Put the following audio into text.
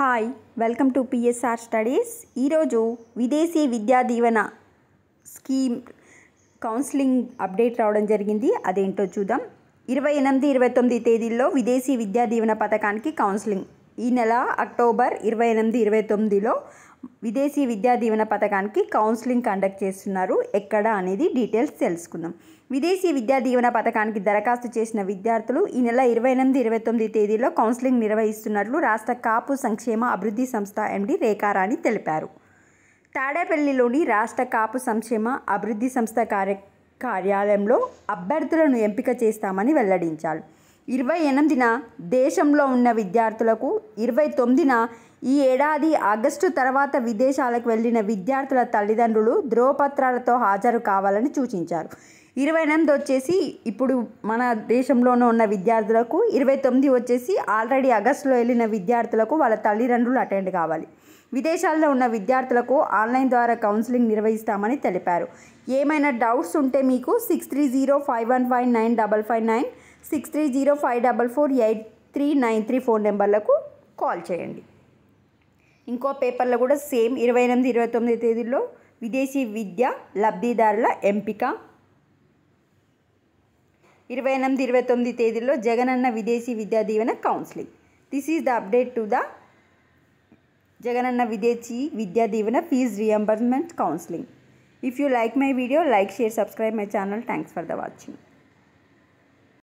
hi welcome to PSR studies ఈరోజు విదేశీ విద్యా దీవెన scheme counselling update రావడం జరిగింది అదేంటో చూద్దాం ఇరవై ఎనిమిది ఇరవై తొమ్మిది తేదీల్లో విదేశీ విద్యా దీవెన పథకానికి కౌన్సిలింగ్ ఈ నెల అక్టోబర్ ఇరవై ఎనిమిది ఇరవై తొమ్మిదిలో విదేశీ విద్యా దీవెన పథకానికి కౌన్సిలింగ్ కండక్ట్ చేస్తున్నారు ఎక్కడ అనేది డీటెయిల్స్ తెలుసుకుందాం విదేశీ విద్యా దీవెన పథకానికి దరఖాస్తు చేసిన విద్యార్థులు ఈ నెల ఇరవై ఎనిమిది ఇరవై తొమ్మిది తేదీలో కౌన్సిలింగ్ నిర్వహిస్తున్నట్లు రాష్ట్ర కాపు సంక్షేమ అభివృద్ధి సంస్థ ఎండి రేఖారాణి తెలిపారు తాడేపల్లిలోని రాష్ట్ర కాపు సంక్షేమ అభివృద్ధి సంస్థ కార్య కార్యాలయంలో అభ్యర్థులను ఎంపిక చేస్తామని వెల్లడించారు ఇరవై ఎనిమిదిన దేశంలో ఉన్న విద్యార్థులకు ఇరవై తొమ్మిదిన ఈ ఏడాది ఆగస్టు తర్వాత విదేశాలకు వెళ్ళిన విద్యార్థుల తల్లిదండ్రులు ధ్రువపత్రాలతో హాజరు కావాలని సూచించారు ఇరవై ఎనిమిది వచ్చేసి ఇప్పుడు మన దేశంలోనే ఉన్న విద్యార్థులకు ఇరవై తొమ్మిది వచ్చేసి ఆల్రెడీ ఆగస్టులో వెళ్ళిన విద్యార్థులకు వాళ్ళ తల్లిదండ్రులు అటెండ్ కావాలి విదేశాల్లో ఉన్న విద్యార్థులకు ఆన్లైన్ ద్వారా కౌన్సిలింగ్ నిర్వహిస్తామని తెలిపారు ఏమైనా డౌట్స్ ఉంటే మీకు six three zero five one five nine double five nine six three zero five double four eight three nine three phone నెంబర్లకు కాల్ చేయండి ఇంకో పేపర్లో కూడా సేమ్ ఇరవై ఎనిమిది ఇరవై తొమ్మిది తేదీల్లో విదేశీ విద్య లబ్ధిదారుల ఎంపిక ఇరవై ఎనిమిది ఇరవై తొమ్మిది తేదీల్లో Jagananna Videshi Vidya Deevena counselling this is the update to the Jagananna Videshi Vidya Deevena fees reimbursement counselling if you like my video like share subscribe my channel thanks for the watching